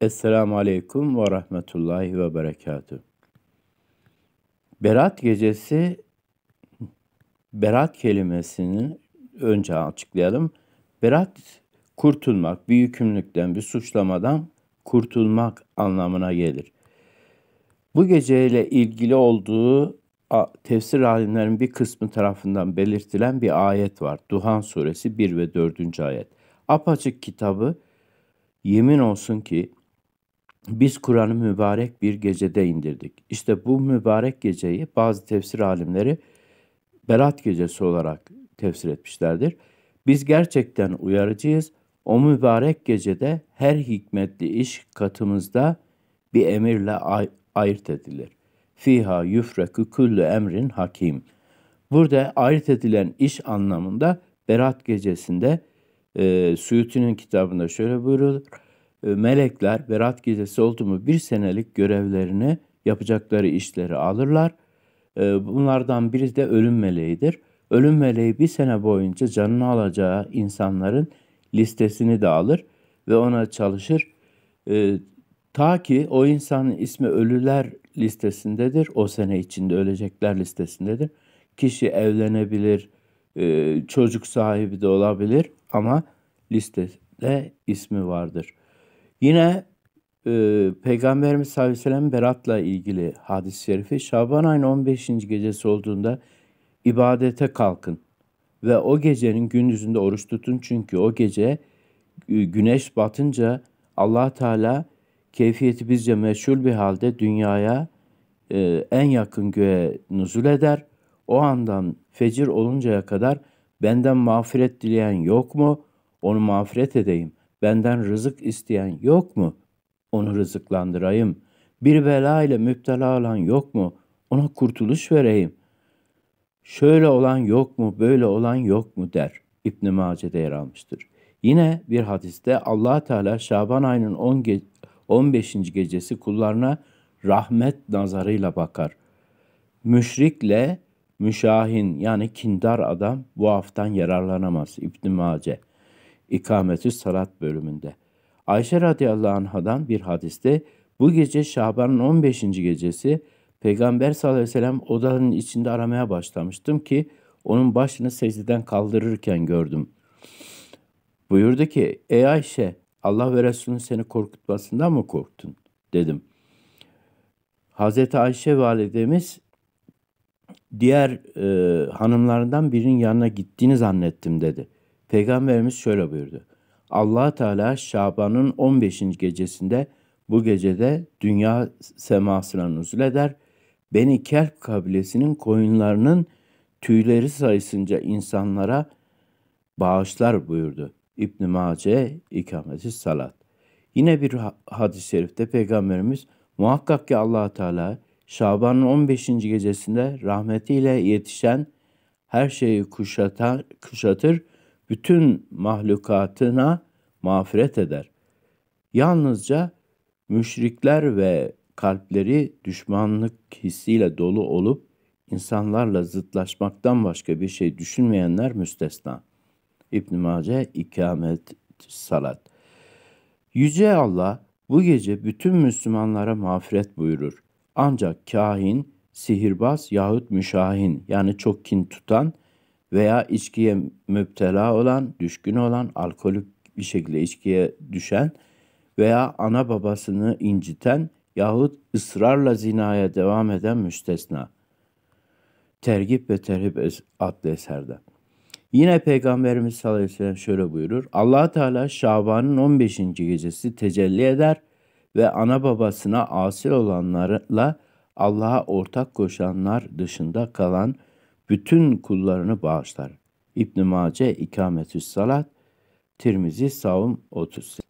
Esselamu Aleyküm ve Rahmetullahi ve Berekatü. Berat gecesi, berat kelimesini önce açıklayalım. Berat, kurtulmak, bir yükümlülükten, bir suçlamadan kurtulmak anlamına gelir. Bu geceyle ilgili olduğu tefsir alimlerin bir kısmı tarafından belirtilen bir ayet var. Duhan suresi 1 ve 4. ayet. Apaçık kitabı yemin olsun ki biz Kur'an'ı mübarek bir gecede indirdik. İşte bu mübarek geceyi bazı tefsir alimleri Berat gecesi olarak tefsir etmişlerdir. Biz gerçekten uyarıcıyız. O mübarek gecede her hikmetli iş katımızda bir emirle ay- ayırt edilir. Fiha yufreku kullu emrin hakim. Burada ayırt edilen iş anlamında Berat gecesinde e, Suyuti'nin kitabında şöyle buyurulur ee, melekler berat gecesi oldu mu bir senelik görevlerini yapacakları işleri alırlar. Ee, bunlardan biri de ölüm meleğidir. Ölüm meleği bir sene boyunca canını alacağı insanların listesini de alır ve ona çalışır. Ee, ta ki o insanın ismi ölüler listesindedir. O sene içinde ölecekler listesindedir. Kişi evlenebilir, e, çocuk sahibi de olabilir ama listede ismi vardır.'' Yine e, Peygamberimiz sallallahu aleyhi ve sellem beratla ilgili hadis-i şerifi Şaban ayının 15. gecesi olduğunda ibadete kalkın ve o gecenin gündüzünde oruç tutun çünkü o gece e, güneş batınca Allah Teala keyfiyeti bizce meşhur bir halde dünyaya e, en yakın göğe nüzul eder. O andan fecir oluncaya kadar benden mağfiret dileyen yok mu? Onu mağfiret edeyim benden rızık isteyen yok mu? Onu rızıklandırayım. Bir bela ile müptela olan yok mu? Ona kurtuluş vereyim. Şöyle olan yok mu, böyle olan yok mu der. İbn Mace'de yer almıştır. Yine bir hadiste Allah Teala Şaban ayının 10 ge 15. gecesi kullarına rahmet nazarıyla bakar. Müşrikle müşahin yani kindar adam bu haftan yararlanamaz İbn Mace. İkametü Salat bölümünde. Ayşe radıyallahu anhadan bir hadiste bu gece Şaban'ın 15. gecesi Peygamber sallallahu aleyhi ve sellem odanın içinde aramaya başlamıştım ki onun başını secdeden kaldırırken gördüm. Buyurdu ki ey Ayşe Allah ve Resulünün seni korkutmasından mı korktun dedim. Hazreti Ayşe validemiz diğer e, hanımlarından birinin yanına gittiğini zannettim dedi.'' Peygamberimiz şöyle buyurdu. allah Teala Şaban'ın 15. gecesinde bu gecede dünya semasına nuzul eder. Beni Kelp kabilesinin koyunlarının tüyleri sayısınca insanlara bağışlar buyurdu. İbn-i Mace ikameti salat. Yine bir hadis-i şerifte Peygamberimiz muhakkak ki allah Teala Şaban'ın 15. gecesinde rahmetiyle yetişen her şeyi kuşatar, kuşatır bütün mahlukatına mağfiret eder. Yalnızca müşrikler ve kalpleri düşmanlık hissiyle dolu olup insanlarla zıtlaşmaktan başka bir şey düşünmeyenler müstesna. İbn Mace İkamet Salat. Yüce Allah bu gece bütün Müslümanlara mağfiret buyurur. Ancak kahin, sihirbaz yahut müşahin yani çok kin tutan veya içkiye müptela olan, düşkün olan, alkolik bir şekilde içkiye düşen veya ana babasını inciten yahut ısrarla zinaya devam eden müstesna. Tergip ve Terhip adlı eserde. Yine Peygamberimiz sallallahu aleyhi ve sellem şöyle buyurur. allah Teala Şaban'ın 15. gecesi tecelli eder ve ana babasına asil olanlarla Allah'a ortak koşanlar dışında kalan bütün kullarını bağışlar. İbn-i Mace İkametüs Salat, Tirmizi Savun 38.